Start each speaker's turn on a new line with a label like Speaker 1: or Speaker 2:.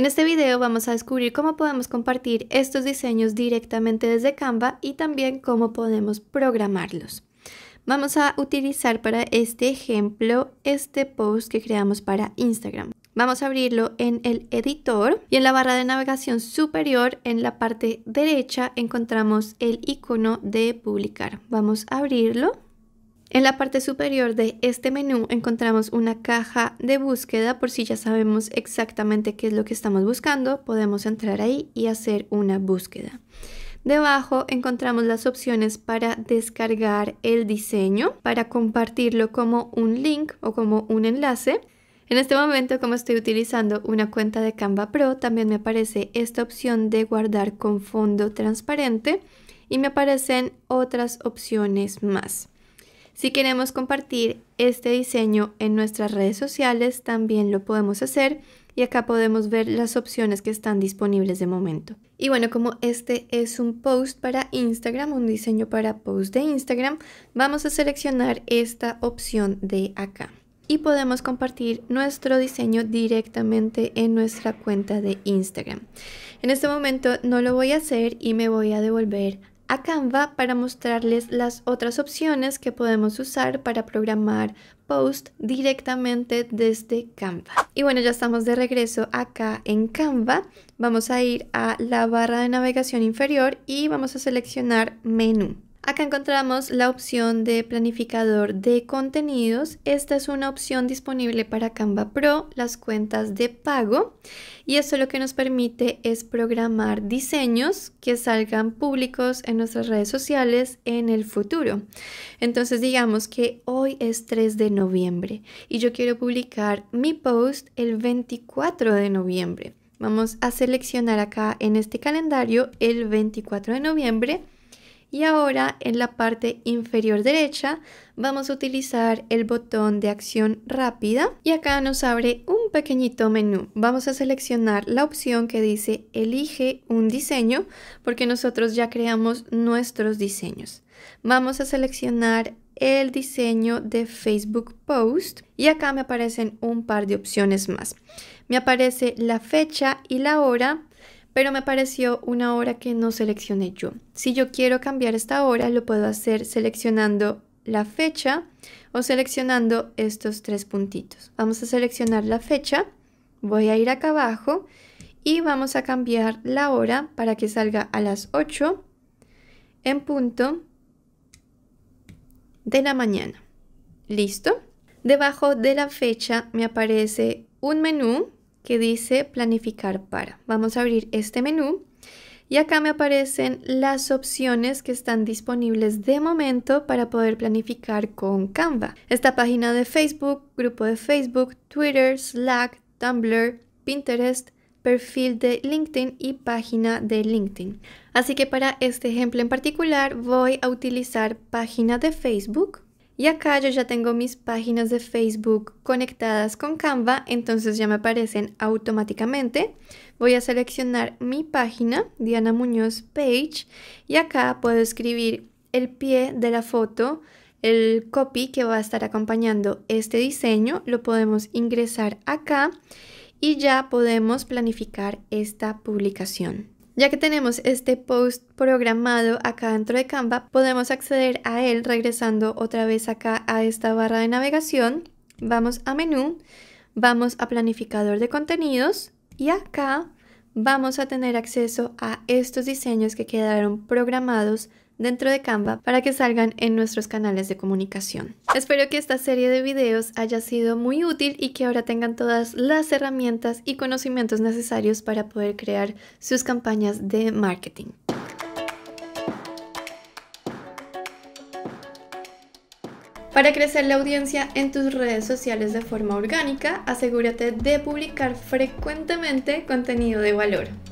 Speaker 1: En este video vamos a descubrir cómo podemos compartir estos diseños directamente desde Canva y también cómo podemos programarlos. Vamos a utilizar para este ejemplo este post que creamos para Instagram. Vamos a abrirlo en el editor y en la barra de navegación superior en la parte derecha encontramos el icono de publicar. Vamos a abrirlo en la parte superior de este menú encontramos una caja de búsqueda por si ya sabemos exactamente qué es lo que estamos buscando, podemos entrar ahí y hacer una búsqueda. Debajo encontramos las opciones para descargar el diseño, para compartirlo como un link o como un enlace. En este momento, como estoy utilizando una cuenta de Canva Pro, también me aparece esta opción de guardar con fondo transparente y me aparecen otras opciones más. Si queremos compartir este diseño en nuestras redes sociales, también lo podemos hacer y acá podemos ver las opciones que están disponibles de momento. Y bueno, como este es un post para Instagram, un diseño para post de Instagram, vamos a seleccionar esta opción de acá. Y podemos compartir nuestro diseño directamente en nuestra cuenta de Instagram. En este momento no lo voy a hacer y me voy a devolver a Canva para mostrarles las otras opciones que podemos usar para programar post directamente desde Canva. Y bueno, ya estamos de regreso acá en Canva. Vamos a ir a la barra de navegación inferior y vamos a seleccionar menú. Acá encontramos la opción de planificador de contenidos. Esta es una opción disponible para Canva Pro, las cuentas de pago. Y esto lo que nos permite es programar diseños que salgan públicos en nuestras redes sociales en el futuro. Entonces digamos que hoy es 3 de noviembre y yo quiero publicar mi post el 24 de noviembre. Vamos a seleccionar acá en este calendario el 24 de noviembre y ahora en la parte inferior derecha vamos a utilizar el botón de acción rápida y acá nos abre un pequeñito menú. Vamos a seleccionar la opción que dice elige un diseño porque nosotros ya creamos nuestros diseños. Vamos a seleccionar el diseño de Facebook Post y acá me aparecen un par de opciones más. Me aparece la fecha y la hora pero me pareció una hora que no seleccioné yo. Si yo quiero cambiar esta hora, lo puedo hacer seleccionando la fecha o seleccionando estos tres puntitos. Vamos a seleccionar la fecha, voy a ir acá abajo y vamos a cambiar la hora para que salga a las 8 en punto de la mañana. ¿Listo? Debajo de la fecha me aparece un menú que dice planificar para. Vamos a abrir este menú y acá me aparecen las opciones que están disponibles de momento para poder planificar con Canva. Esta página de Facebook, grupo de Facebook, Twitter, Slack, Tumblr, Pinterest, perfil de LinkedIn y página de LinkedIn. Así que para este ejemplo en particular voy a utilizar página de Facebook y acá yo ya tengo mis páginas de Facebook conectadas con Canva, entonces ya me aparecen automáticamente. Voy a seleccionar mi página, Diana Muñoz Page, y acá puedo escribir el pie de la foto, el copy que va a estar acompañando este diseño, lo podemos ingresar acá y ya podemos planificar esta publicación. Ya que tenemos este post programado acá dentro de Canva, podemos acceder a él regresando otra vez acá a esta barra de navegación. Vamos a menú, vamos a planificador de contenidos y acá vamos a tener acceso a estos diseños que quedaron programados dentro de Canva para que salgan en nuestros canales de comunicación. Espero que esta serie de videos haya sido muy útil y que ahora tengan todas las herramientas y conocimientos necesarios para poder crear sus campañas de marketing. Para crecer la audiencia en tus redes sociales de forma orgánica, asegúrate de publicar frecuentemente contenido de valor.